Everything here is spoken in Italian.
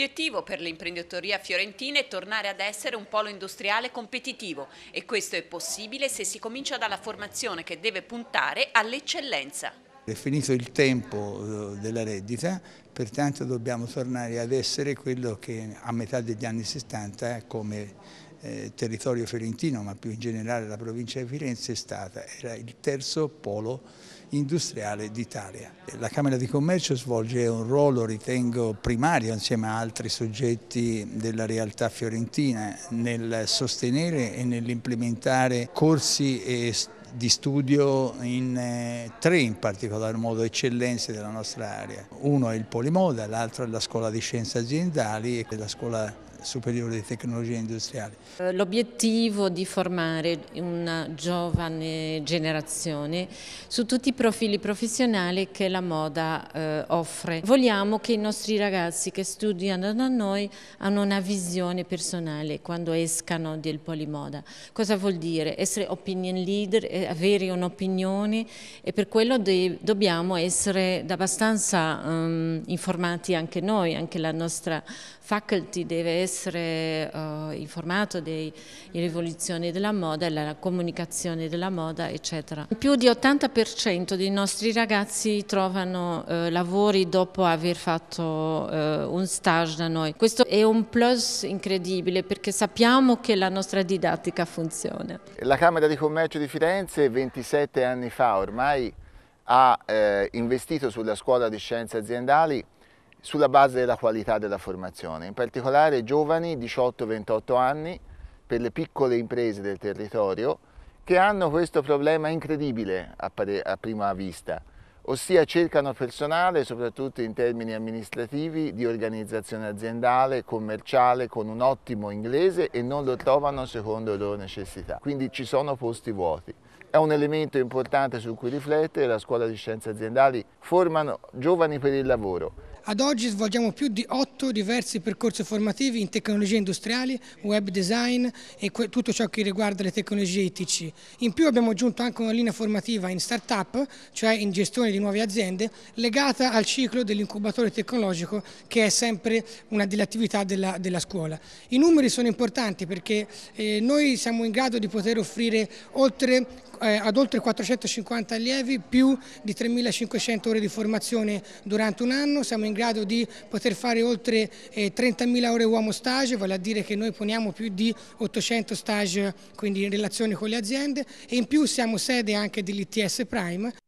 L'obiettivo per l'imprenditoria fiorentina è tornare ad essere un polo industriale competitivo e questo è possibile se si comincia dalla formazione che deve puntare all'eccellenza. È finito il tempo eh, della reddita, pertanto dobbiamo tornare ad essere quello che a metà degli anni 70 eh, come eh, territorio fiorentino, ma più in generale la provincia di Firenze è stata, era il terzo polo industriale d'Italia. La Camera di Commercio svolge un ruolo, ritengo, primario insieme a altri soggetti della realtà fiorentina nel sostenere e nell'implementare corsi e di studio in eh, tre in particolar modo eccellenze della nostra area. Uno è il Polimoda, l'altro è la scuola di scienze aziendali e la scuola Superiore di Tecnologia Industriale. Eh, l'obiettivo di formare una giovane generazione su tutti i profili professionali che la moda eh, offre. Vogliamo che i nostri ragazzi che studiano da noi hanno una visione personale quando escano del polimoda. Cosa vuol dire? Essere opinion leader, avere un'opinione e per quello dobbiamo essere abbastanza um, informati anche noi, anche la nostra faculty deve essere essere uh, informato delle rivoluzioni della moda, della comunicazione della moda, eccetera. Più di 80% dei nostri ragazzi trovano uh, lavori dopo aver fatto uh, un stage da noi. Questo è un plus incredibile perché sappiamo che la nostra didattica funziona. La Camera di Commercio di Firenze 27 anni fa ormai ha eh, investito sulla scuola di scienze aziendali sulla base della qualità della formazione, in particolare giovani 18-28 anni per le piccole imprese del territorio che hanno questo problema incredibile a, pare- a prima vista, ossia cercano personale soprattutto in termini amministrativi, di organizzazione aziendale, commerciale, con un ottimo inglese e non lo trovano secondo le loro necessità. Quindi ci sono posti vuoti. È un elemento importante su cui riflettere, la scuola di scienze aziendali formano giovani per il lavoro ad oggi svolgiamo più di otto diversi percorsi formativi in tecnologie industriali, web design e tutto ciò che riguarda le tecnologie ITC. In più abbiamo aggiunto anche una linea formativa in start-up, cioè in gestione di nuove aziende, legata al ciclo dell'incubatore tecnologico che è sempre una delle attività della, della scuola. I numeri sono importanti perché eh, noi siamo in grado di poter offrire oltre eh, ad oltre 450 allievi più di 3.500 ore di formazione durante un anno, siamo in grado di poter fare oltre 30.000 eh, ore uomo stage, vale a dire che noi poniamo più di 800 stage quindi in relazione con le aziende e in più siamo sede anche dell'ITS Prime.